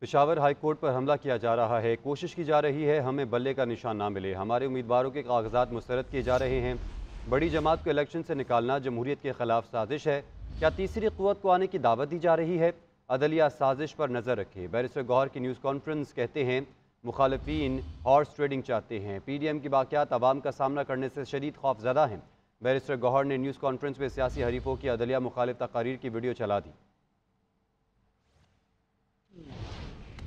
Peshawar high court पर हमला किया जा रहा है कोशिश की जा रही है हमें बल्ले का निशान ना मिले हमारे उम्मीदवारों के कागजात मुस्तरद किए जा रहे हैं बड़ी जमात को इलेक्शन से निकालना जमहूरीत के खिलाफ साजिश है क्या तीसरी क़वत को आने की दावत दी जा रही है अदलिया साजिश पर नज़र रखे बैरिस्टर गौहर की न्यूज़ कॉन्फ्रेंस कहते हैं मुखालफन हॉर्स ट्रेडिंग चाहते हैं पी डी एम की बाकियात आवाम का सामना करने से शदीद खौफ ज़्यादा हैं बैरिस्टर गौहर ने न्यूज़ कॉन्फ्रेंस में सियासी हरीफों की अदलिया मुखालिफ तकारीर की वीडियो चला दी